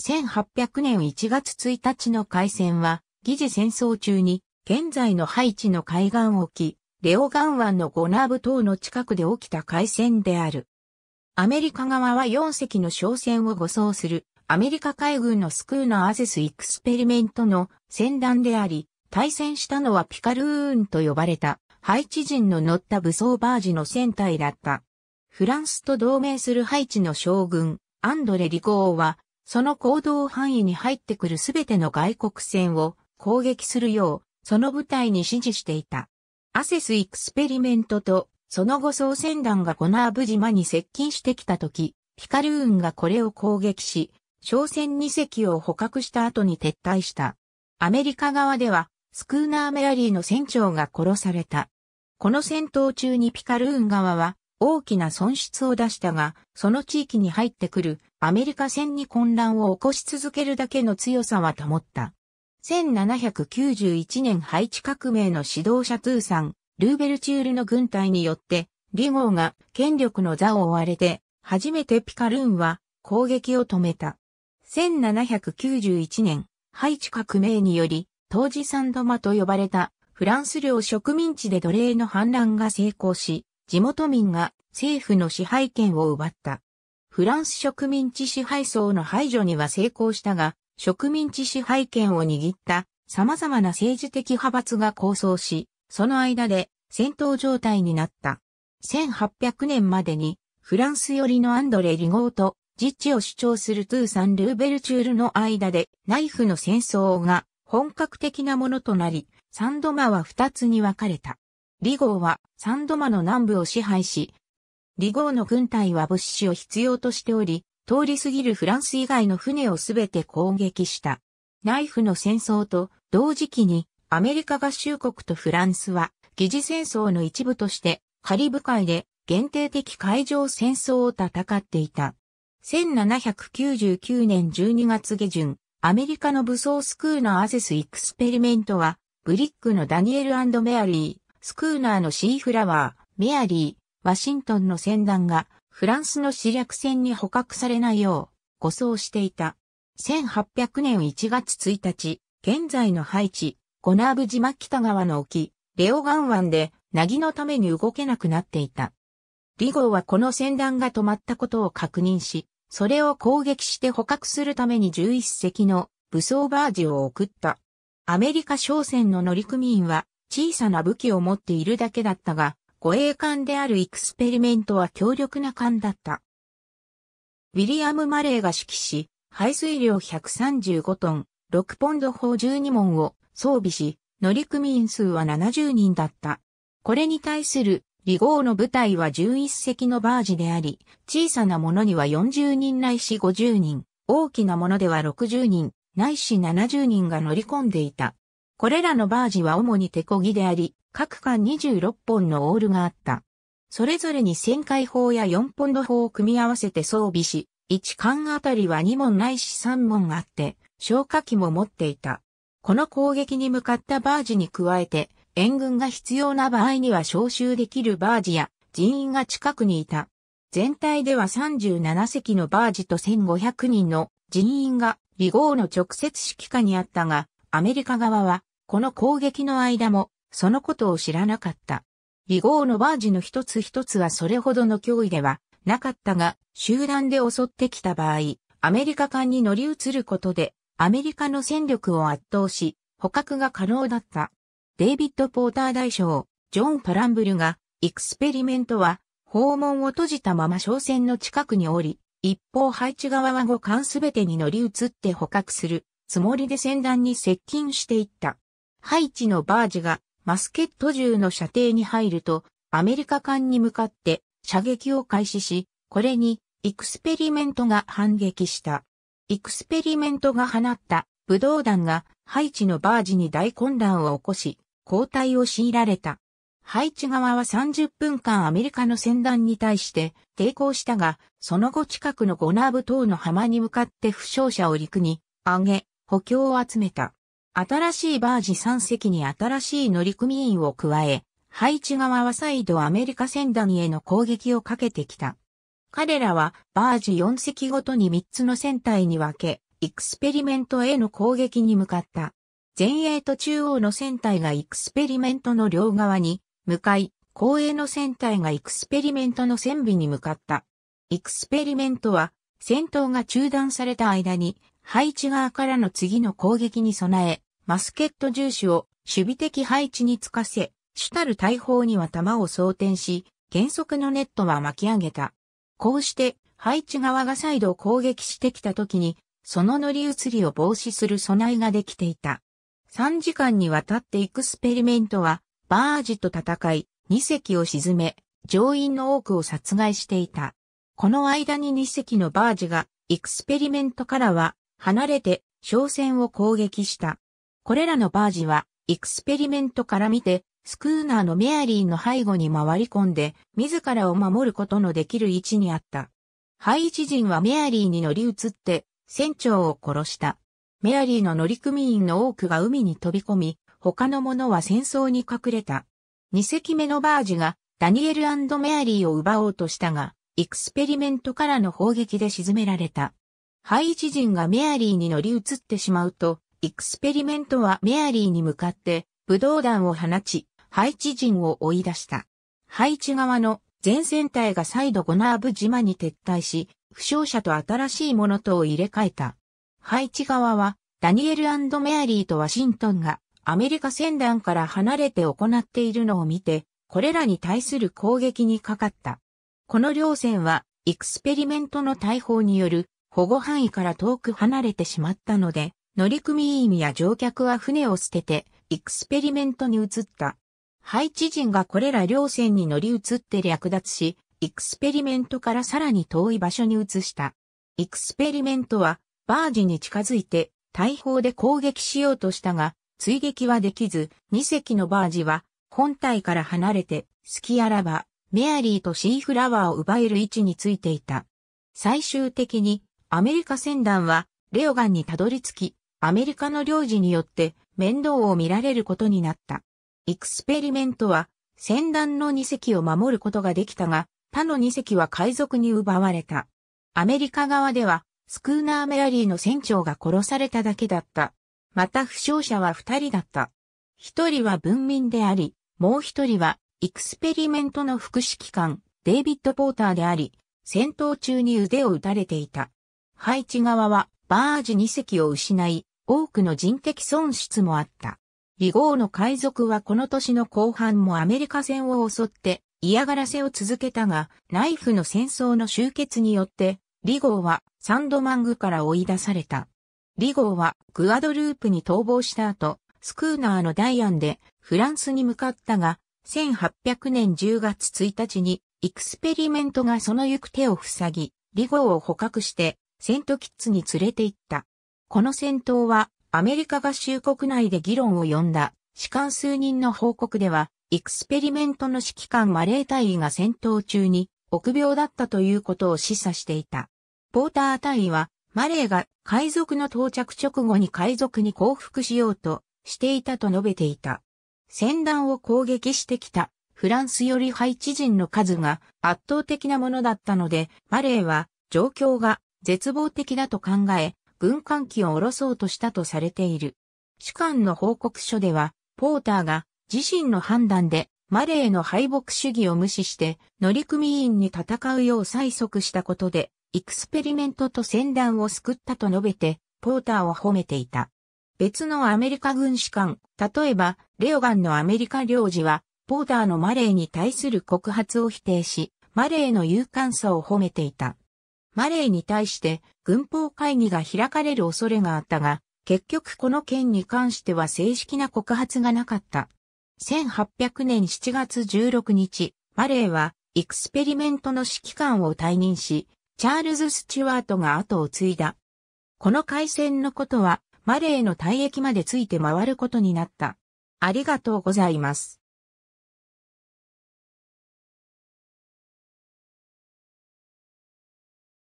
1800年1月1日の海戦は、疑似戦争中に、現在のハイチの海岸沖、レオガン湾のゴナーブ島の近くで起きた海戦である。アメリカ側は4隻の商船を護送する、アメリカ海軍のスクーナーアゼス・エクスペリメントの船団であり、対戦したのはピカルーンと呼ばれた、ハイチ人の乗った武装バージの船体だった。フランスと同盟するハイチの将軍、アンドレ・リコーは、その行動範囲に入ってくるすべての外国船を攻撃するよう、その部隊に指示していた。アセス・エクスペリメントと、その後総船団がコナーブ島に接近してきた時、ピカルーンがこれを攻撃し、商船2隻を捕獲した後に撤退した。アメリカ側では、スクーナーメアリーの船長が殺された。この戦闘中にピカルーン側は、大きな損失を出したが、その地域に入ってくるアメリカ戦に混乱を起こし続けるだけの強さは保った。1791年ハイチ革命の指導者トゥーさん、ルーベルチュールの軍隊によって、リゴーが権力の座を追われて、初めてピカルーンは攻撃を止めた。1791年、ハイチ革命により、当時サンドマと呼ばれたフランス領植民地で奴隷の反乱が成功し、地元民が政府の支配権を奪った。フランス植民地支配層の排除には成功したが、植民地支配権を握った様々な政治的派閥が構想し、その間で戦闘状態になった。1800年までにフランス寄りのアンドレ・リゴーと自治を主張するトゥーサン・ルーベルチュールの間でナイフの戦争が本格的なものとなり、サンドマは二つに分かれた。リゴーはサンドマの南部を支配し、リゴーの軍隊は物資を必要としており、通り過ぎるフランス以外の船をすべて攻撃した。ナイフの戦争と同時期にアメリカ合衆国とフランスは疑似戦争の一部としてカリブ海で限定的海上戦争を戦っていた。1799年12月下旬、アメリカの武装スクーナーアゼス・エクスペリメントは、ブリックのダニエルメアリー、スクーナーのシーフラワー、メアリー、ワシントンの船団がフランスの死略船に捕獲されないよう護送していた。1800年1月1日、現在のハイチ、ゴナーブ島北側の沖、レオガン湾で、なぎのために動けなくなっていた。リゴーはこの船団が止まったことを確認し、それを攻撃して捕獲するために11隻の武装バージを送った。アメリカ商船の乗組員は小さな武器を持っているだけだったが、護衛艦であるエクスペリメントは強力な艦だった。ウィリアム・マレーが指揮し、排水量135トン、6ポンド砲12門を装備し、乗組員数は70人だった。これに対する、リゴーの部隊は11隻のバージであり、小さなものには40人ないし50人、大きなものでは60人、ないし70人が乗り込んでいた。これらのバージは主に手漕ぎであり、各艦26本のオールがあった。それぞれに旋回砲や4ポンド砲を組み合わせて装備し、1艦あたりは2門ないし3門あって、消火器も持っていた。この攻撃に向かったバージに加えて、援軍が必要な場合には招集できるバージや人員が近くにいた。全体では37隻のバージと1500人の人員が離合の直接指揮下にあったが、アメリカ側はこの攻撃の間も、そのことを知らなかった。ゴーのバージの一つ一つはそれほどの脅威ではなかったが、集団で襲ってきた場合、アメリカ艦に乗り移ることで、アメリカの戦力を圧倒し、捕獲が可能だった。デイビッド・ポーター大将、ジョン・パランブルが、エクスペリメントは、訪問を閉じたまま商船の近くに降り、一方配置側は5艦すべてに乗り移って捕獲するつもりで船団に接近していった。ハイチのバージがマスケット銃の射程に入ると、アメリカ艦に向かって射撃を開始し、これにエクスペリメントが反撃した。エクスペリメントが放った武道弾がハイチのバージに大混乱を起こし、交代を強いられた。ハイチ側は30分間アメリカの戦団に対して抵抗したが、その後近くのゴナーブ島の浜に向かって負傷者を陸に上げ、補強を集めた。新しいバージ3隻に新しい乗組員を加え、ハイチ側は再度アメリカ船団への攻撃をかけてきた。彼らはバージ4隻ごとに3つの船体に分け、エクスペリメントへの攻撃に向かった。前衛と中央の船体がエクスペリメントの両側に向かい、後衛の船体がエクスペリメントの船尾に向かった。エクスペリメントは戦闘が中断された間に、配置側からの次の攻撃に備え、マスケット重視を守備的配置につかせ、主たる大砲には弾を装填し、原則のネットは巻き上げた。こうして、配置側が再度攻撃してきた時に、その乗り移りを防止する備えができていた。3時間にわたってエクスペリメントは、バージと戦い、2隻を沈め、乗員の多くを殺害していた。この間に2隻のバージが、エクスペリメントからは、離れて、商船を攻撃した。これらのバージは、エクスペリメントから見て、スクーナーのメアリーの背後に回り込んで、自らを守ることのできる位置にあった。配置陣はメアリーに乗り移って、船長を殺した。メアリーの乗組員の多くが海に飛び込み、他の者は戦争に隠れた。二隻目のバージが、ダニエルメアリーを奪おうとしたが、エクスペリメントからの砲撃で沈められた。配置陣がメアリーに乗り移ってしまうと、エクスペリメントはメアリーに向かって武道弾を放ち、ハイチ人を追い出した。ハイチ側の前線隊が再度ゴナーブ島に撤退し、負傷者と新しいものとを入れ替えた。ハイチ側はダニエルメアリーとワシントンがアメリカ船団から離れて行っているのを見て、これらに対する攻撃にかかった。この両船は、エクスペリメントの大砲による保護範囲から遠く離れてしまったので、乗組員や乗客は船を捨てて、エクスペリメントに移った。配置陣人がこれら両船に乗り移って略奪し、エクスペリメントからさらに遠い場所に移した。エクスペリメントは、バージに近づいて、大砲で攻撃しようとしたが、追撃はできず、2隻のバージは、本体から離れて、隙あらば、メアリーとシーフラワーを奪える位置についていた。最終的に、アメリカ船団は、レオガンにたどり着き、アメリカの領事によって面倒を見られることになった。エクスペリメントは戦団の二隻を守ることができたが、他の二隻は海賊に奪われた。アメリカ側では、スクーナーメアリーの船長が殺されただけだった。また負傷者は二人だった。一人は文民であり、もう一人は、エクスペリメントの副指揮官、デイビッド・ポーターであり、戦闘中に腕を打たれていた。ハイチ側は、バージ二隻を失い、多くの人的損失もあった。リゴーの海賊はこの年の後半もアメリカ船を襲って嫌がらせを続けたが、ナイフの戦争の終結によって、リゴーはサンドマングから追い出された。リゴーはグアドループに逃亡した後、スクーナーのダイアンでフランスに向かったが、1800年10月1日にエクスペリメントがその行く手を塞ぎ、リゴーを捕獲してセントキッズに連れて行った。この戦闘はアメリカ合衆国内で議論を呼んだ、士官数人の報告では、エクスペリメントの指揮官マレー隊員が戦闘中に臆病だったということを示唆していた。ポーター隊員は、マレーが海賊の到着直後に海賊に降伏しようとしていたと述べていた。戦団を攻撃してきたフランスよりハイチ人の数が圧倒的なものだったので、マレーは状況が絶望的だと考え、軍艦機を下ろそうとしたとされている。主官の報告書では、ポーターが自身の判断でマレーの敗北主義を無視して乗組員に戦うよう催促したことで、エクスペリメントと戦乱を救ったと述べて、ポーターを褒めていた。別のアメリカ軍士官、例えば、レオガンのアメリカ領事は、ポーターのマレーに対する告発を否定し、マレーの勇敢さを褒めていた。マレーに対して軍法会議が開かれる恐れがあったが、結局この件に関しては正式な告発がなかった。1800年7月16日、マレーはエクスペリメントの指揮官を退任し、チャールズ・スチュワートが後を継いだ。この回線のことは、マレーの退役までついて回ることになった。ありがとうございます。